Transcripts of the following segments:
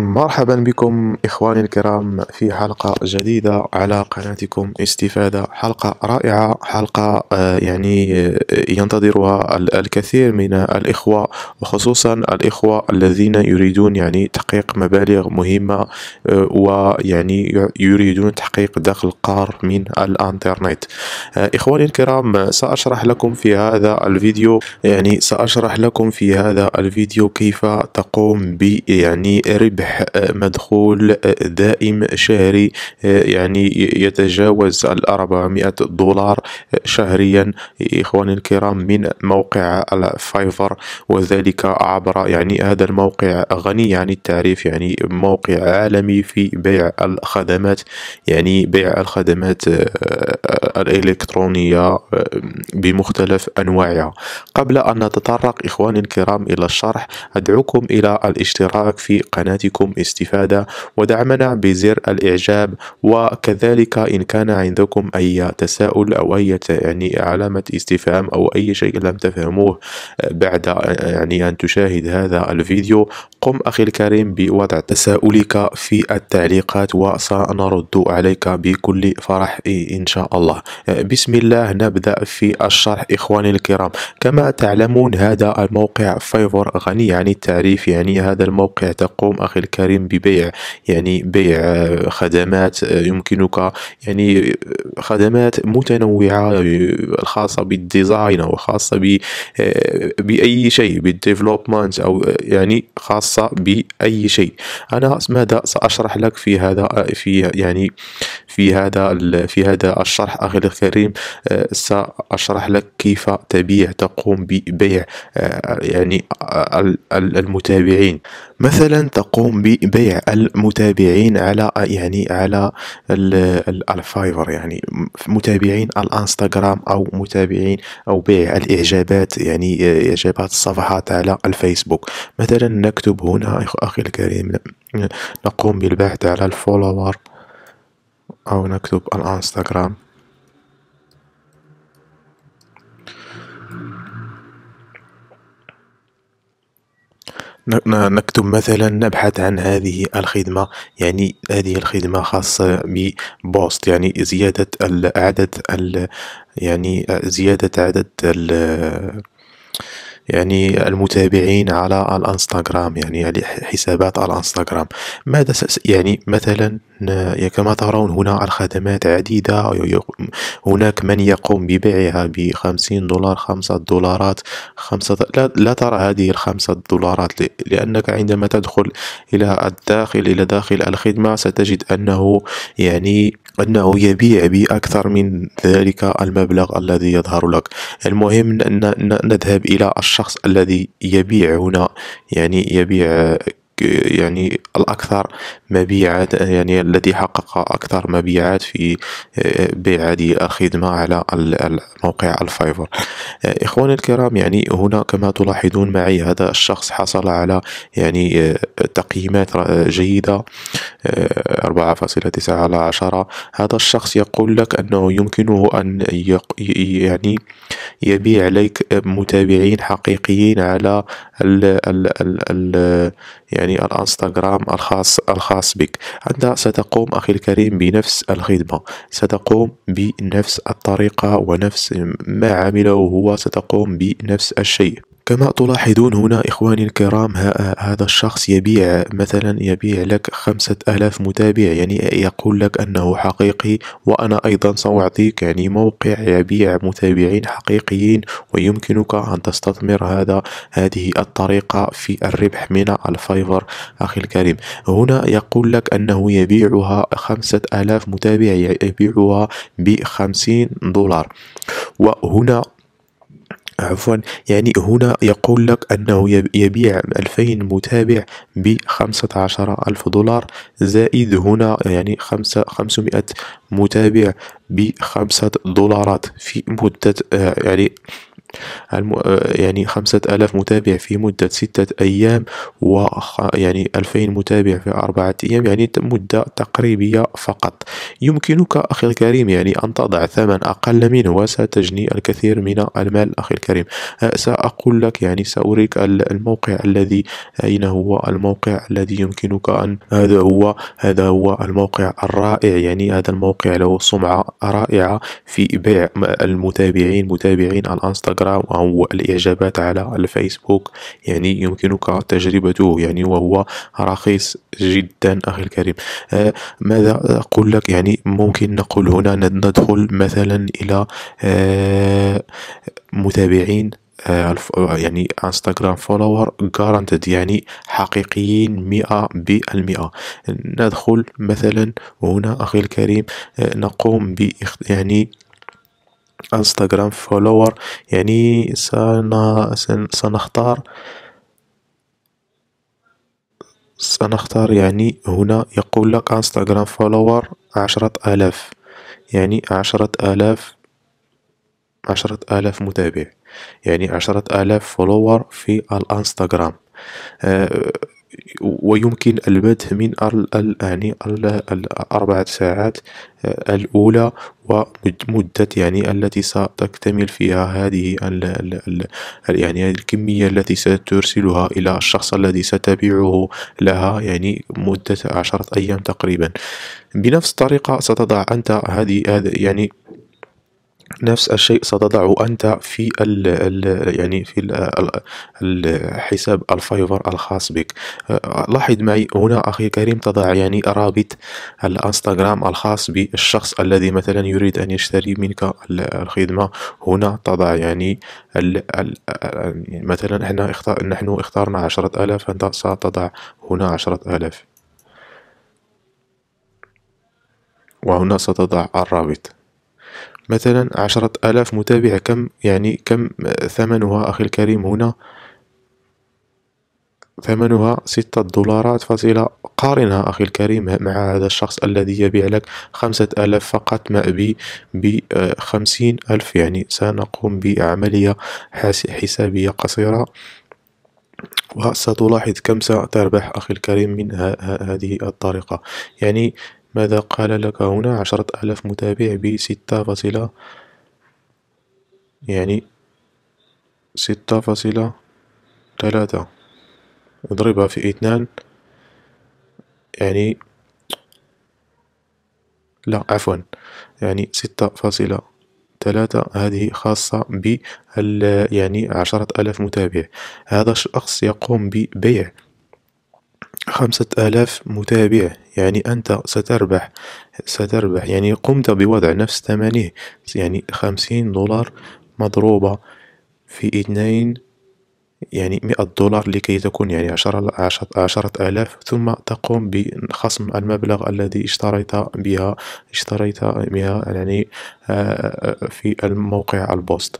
مرحبا بكم إخواني الكرام في حلقة جديدة على قناتكم استفادة حلقة رائعة حلقة آه، يعني آه، ينتظرها الكثير من الإخوة وخصوصا الإخوة الذين يريدون يعني تحقيق مبالغ مهمة آه، ويعني يريدون تحقيق دخل قار من الانترنت إخواني الكرام سأشرح لكم في هذا الفيديو يعني سأشرح لكم في هذا الفيديو كيف تقوم ب يعني ربح يصبح آه، مدخول آه، دائم شهري آه، يعني يتجاوز ال 400 دولار شهريا إخواني الكرام من موقع فايفر وذلك عبر يعني هذا الموقع غني عن يعني التعريف يعني موقع عالمي في بيع الخدمات يعني بيع الخدمات الإلكترونية بمختلف أنواعها قبل أن نتطرق إخواني الكرام إلى الشرح أدعوكم إلى الاشتراك في قناتي مشاهداتكم استفادة ودعمنا بزر الإعجاب وكذلك إن كان عندكم أي تساؤل أو أي يعني علامة استفهام أو أي شيء لم تفهموه آه، بعد آه، يعني أن تشاهد هذا الفيديو قم أخي الكريم بوضع تساؤلك في التعليقات وسنرد عليك بكل فرح إن شاء الله آه، بسم الله نبدأ في الشرح إخواني الكرام كما تعلمون هذا الموقع فايفور غني عن يعني التعريف يعني هذا الموقع تقوم أخي الكريم ببيع يعني بيع آه، خدمات آه، يمكنك يعني آه، خدمات متنوعة الخاصة بالديزاين أو خاصة بأي شيء بالديفلوبمنت أو يعني خاصة بأي شيء أنا ماذا سأشرح لك في هذا في يعني في هذا في هذا الشرح أخي الكريم سأشرح لك كيف تبيع تقوم ببيع يعني المتابعين مثلا تقوم يقوم ببيع المتابعين على يعني على الفايفر يعني متابعين الانستغرام او متابعين او بيع الاعجابات يعني اعجابات الصفحات على الفيسبوك مثلا نكتب هنا اخي الكريم نقوم بالبحث على الفولور او نكتب الانستغرام نكتب مثلا نبحث عن هذه الخدمة يعني هذه الخدمة خاصة ببوست يعني زيادة عدد يعني زيادة عدد يعني المتابعين على الانستغرام يعني على حسابات الانستغرام ماذا يعني مثلا كما ترون هنا الخدمات عديدة هناك من يقوم ببيعها بخمسين دولار خمسة دولارات خمسة لا, لا ترى هذه الخمسة دولارات لأنك عندما تدخل إلى الداخل إلى داخل الخدمة ستجد أنه يعني أنه يبيع بأكثر من ذلك المبلغ الذي يظهر لك المهم ان نذهب إلى الشخص الذي يبيع هنا يعني يبيع يعني الأكثر مبيعات يعني الذي حقق أكثر مبيعات في آه، بيع هذه الخدمة على موقع الفايفر آه، إخواني الكرام يعني هنا كما تلاحظون معي هذا الشخص حصل على يعني آه، تقييمات جيدة 4.9 على 10 هذا الشخص يقول لك أنه يمكنه أن يعني يبيع لك متابعين حقيقيين على ال ال ال ال يعني يعني الانستغرام الخاص الخاص بك عندها ستقوم أخي الكريم بنفس الخدمة ستقوم بنفس الطريقة ونفس ما عمله هو ستقوم بنفس الشيء كما تلاحظون هنا إخواني الكرام هذا الشخص يبيع مثلا يبيع لك خمسة ألاف متابع يعني يقول لك أنه حقيقي وأنا أيضا سأعطيك يعني موقع يبيع متابعين حقيقيين ويمكنك أن تستثمر هذا هذه الطريقة في الربح من الفايفر أخي الكريم هنا يقول لك أنه يبيعها خمسة ألاف متابع يبيعها بخمسين دولار وهنا عفوا يعني هنا يقول لك أنه يبيع 2000 متابع ب 15000 دولار زائد هنا يعني 500 متابع ب 5 دولارات في مدة آه، يعني الم... آه، يعني خمسة آلاف متابع في مدة ستة أيام و يعني ألفين متابع في أربعة أيام يعني مدة تقريبية فقط يمكنك أخي الكريم يعني أن تضع ثمن أقل منه وستجني الكثير من المال أخي الكريم آه، سأقول لك يعني سأريك الموقع الذي أين هو الموقع الذي يمكنك أن هذا هو هذا هو الموقع الرائع يعني هذا الموقع له سمعة رائعة في بيع المتابعين متابعين الانستغرام الانستغرام أو الإعجابات على الفيسبوك يعني يمكنك تجربته يعني وهو رخيص جدا أخي الكريم آه ماذا أقول لك يعني ممكن نقول هنا ندخل مثلا إلى آه متابعين آه، يعني انستغرام فولور جارانتد يعني حقيقيين مئة بالمئة ندخل مثلا هنا أخي الكريم آه، نقوم بإخ يعني انستغرام فولور يعني سن... سنختار سنختار يعني هنا يقول لك انستغرام فولور عشرة الاف يعني عشرة الاف عشرة الاف متابع يعني عشرة الاف فولور في الانستغرام أه ويمكن البدء من يعني الأربعة ساعات آه، الأولى ومدة يعني التي ستكتمل فيها هذه الـ الـ الـ يعني الكمية التي سترسلها إلى الشخص الذي ستبيعه لها يعني مدة عشرة أيام تقريبا بنفس الطريقة ستضع أنت هذه يعني نفس الشيء ستضع أنت في الـ الـ يعني في الـ الـ الحساب الفايفر الخاص بك أه، لاحظ معي هنا أخي الكريم تضع يعني رابط الانستغرام الخاص بالشخص الذي مثلا يريد أن يشتري منك الخدمة هنا تضع يعني الـ الـ يعني مثلا احنا اختار نحن اخترنا عشرة آلاف أنت ستضع هنا عشرة آلاف وهنا ستضع الرابط مثلا عشرة آلاف متابع كم يعني كم ثمنها أخي الكريم هنا ثمنها ستة دولارات فاصلة قارنها أخي الكريم مع هذا الشخص الذي يبيع لك خمسة ألاف فقط ما ب بخمسين آه، ألف يعني سنقوم بعملية حسابية قصيرة وستلاحظ كم ستربح أخي الكريم من هذه الطريقة يعني ماذا قال لك هنا عشرة آلاف متابع بستة فاصلة يعني ستة فاصلة ثلاثة اضربها في اثنان يعني لا عفوا يعني ستة فاصلة ثلاثة هذه خاصة ب يعني عشرة ألاف متابع هذا الشخص يقوم ببيع خمسة آلاف متابع يعني أنت ستربح ستربح يعني قمت بوضع نفس ثمنه يعني خمسين دولار مضروبة في اثنين يعني مئة دولار لكي تكون يعني عشرة, عشرة, عشرة آلاف ثم تقوم بخصم المبلغ الذي اشتريت بها اشتريت بها يعني آه، آه، في الموقع البوست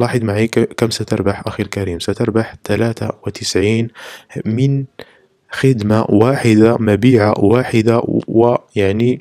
لاحظ معي كم ستربح أخي الكريم ستربح ثلاثة وتسعين من خدمة واحدة مبيعة واحدة ويعني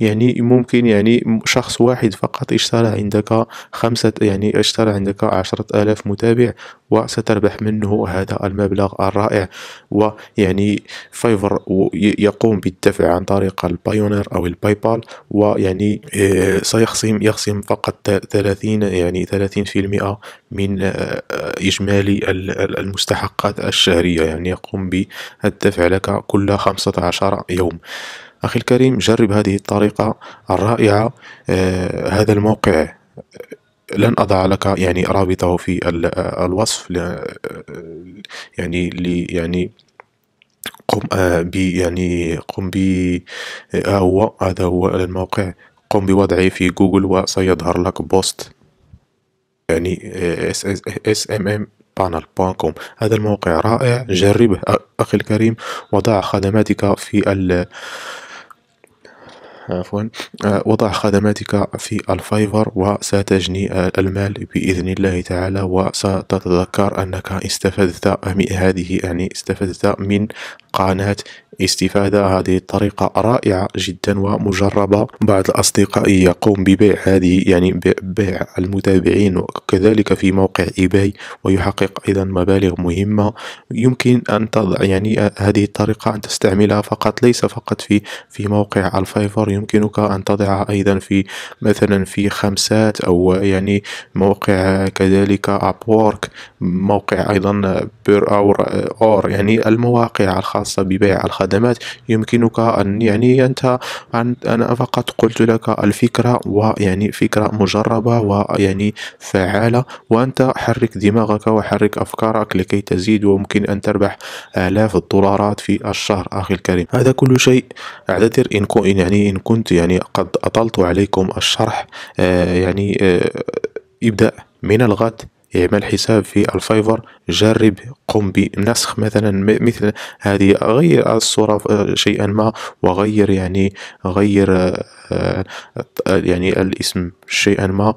يعني ممكن يعني شخص واحد فقط اشترى عندك خمسة يعني اشترى عندك عشرة آلاف متابع وستربح منه هذا المبلغ الرائع ويعني فايفر يقوم بالدفع عن طريق البايونير أو الباي بال ويعني آه، سيخصم يخصم فقط ثلاثين يعني ثلاثين في المئة من آه، إجمالي المستحقات الشهرية يعني يقوم بالدفع لك كل خمسة عشر يوم أخي الكريم جرب هذه الطريقة الرائعة آه، هذا الموقع آه، لن أضع لك يعني رابطه في آه، الوصف يعني لي يعني قم ب يعني قم ب هو هذا هو الموقع قم بوضعه في جوجل وسيظهر لك بوست يعني اس اس اس ام ام بانكم هذا الموقع رائع جربه أخي الكريم وضع خدماتك في عفوا آه، وضع خدماتك في الفايفر وستجني آه، المال بإذن الله تعالى وستتذكر أنك استفدت هذه يعني استفدت من قناة استفادة هذه الطريقة رائعة جدا ومجربة بعض الأصدقاء يقوم ببيع هذه يعني بيع المتابعين وكذلك في موقع إيباي ويحقق أيضا مبالغ مهمة يمكن أن تضع يعني هذه الطريقة أن تستعملها فقط ليس فقط في في موقع الفايفر يمكنك أن تضعها أيضا في مثلا في خمسات أو يعني موقع كذلك أبورك موقع أيضا بير أور أور يعني المواقع الخاصة الخاصة ببيع الخدمات يمكنك أن يعني أنت أن أنا فقط قلت لك الفكرة ويعني فكرة مجربة ويعني فعالة وأنت حرك دماغك وحرك أفكارك لكي تزيد وممكن أن تربح آلاف الدولارات في الشهر أخي الكريم هذا كل شيء أعتذر إن كنت يعني إن كنت يعني قد أطلت عليكم الشرح آه، يعني آه، ابدأ من الغد اعمل حساب في الفايفر جرب قم بنسخ مثلا مثل هذه غير الصورة آه، شيئا ما وغير يعني غير آه، آه، يعني الاسم شيئا ما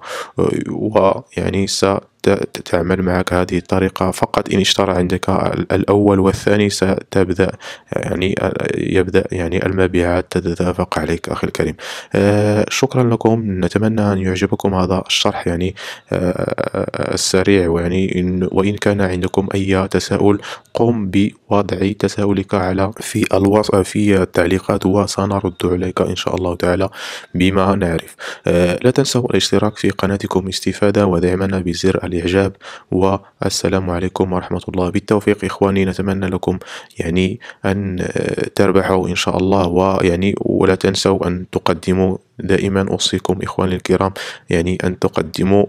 ويعني ستعمل معك هذه الطريقة فقط إن اشترى عندك الأول والثاني ستبدأ يعني يبدأ يعني المبيعات تتدفق عليك أخي الكريم آه، شكرا لكم نتمنى أن يعجبكم هذا الشرح يعني آه، السريع ويعني إن وإن كان عندكم أي تساؤل قم بوضع تساؤلك على في الوصف في التعليقات وسنرد عليك إن شاء الله تعالى بما نعرف آه، لا تنسوا الاشتراك في قناتكم استفادة ودعمنا بزر الإعجاب والسلام عليكم ورحمة الله بالتوفيق إخواني نتمنى لكم يعني أن تربحوا إن شاء الله ويعني ولا تنسوا أن تقدموا دائما أوصيكم إخواني الكرام يعني أن تقدموا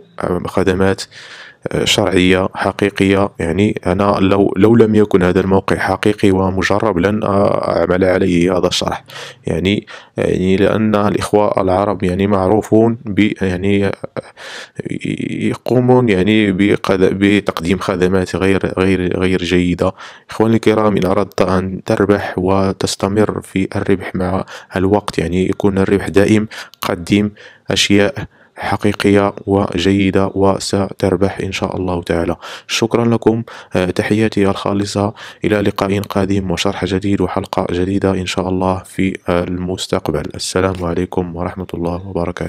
خدمات آه، شرعية حقيقية يعني أنا لو, لو لم يكن هذا الموقع حقيقي ومجرب لن آه، أعمل عليه هذا الشرح يعني يعني لأن الإخوة العرب يعني معروفون ب يعني آه، يقومون يعني بتقديم خدمات غير غير غير جيدة إخواني الكرام إن أردت أن تربح وتستمر في الربح مع الوقت يعني يكون الربح دائم قدم أشياء حقيقية وجيدة وستربح إن شاء الله تعالى شكرا لكم آه، تحياتي الخالصة إلى لقاء قادم وشرح جديد وحلقة جديدة إن شاء الله في المستقبل السلام عليكم ورحمة الله وبركاته